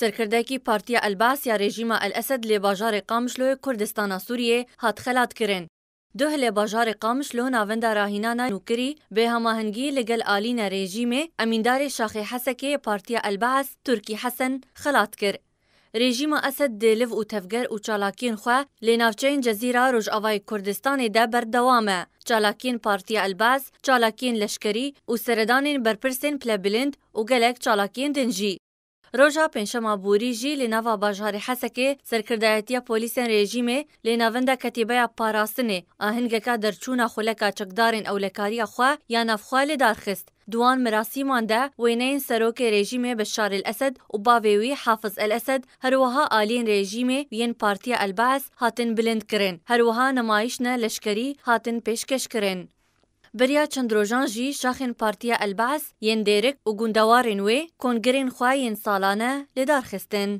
سەرکردایکی پارتیا الباس یا رژیم ڕێژیمە ئەلئەسد لێ باژارێ کردستان سوریه هات خلات کرن. دوه لێ باژارێ قامشلۆ ناوند راهینانە نوکری بێ هەماهنگگی لگل آلین رژیم امیندار شاخی حسکی پارتیا ئەلباس تورکی حەسەن خەلات کرد. رێژیمە ئەسد دێلف او تفگر او چالاکین خواه لی جزیرا لێ ناوچەین کردستان ده بر دوامه. چالاکین پارتیا الباس، چالاکین لشکری او سەردانین بەرپرسین پلبلند او گلک چالاکین دنجی روژا پنجشەما بوریژی لە ناوا باژاری حەسەکێ سەرکردایەتە پۆلیسن رێژیمێ لە ناوەندە کەتیبەیە پاراستنێ در دەرچوونە خولەکە چەکدارین ئەولەکاریە خوا یا نەفخوا لێ دارخست. دوان مراسیماندا وێنەین سروک رێژیمێ بشار الاسد و باویوی حافظ الاسد هروها آلین رێژیمێ وین پارتی البعث هاتن بلند بلندکردن هەروەها نەمایشنە لشکری هاتن کرن بریا چندروژان جی شاخن پارتیا البعث یین دیرک و گوندەوارên wê کۆنگرên xwe yên salane lêdar xistin.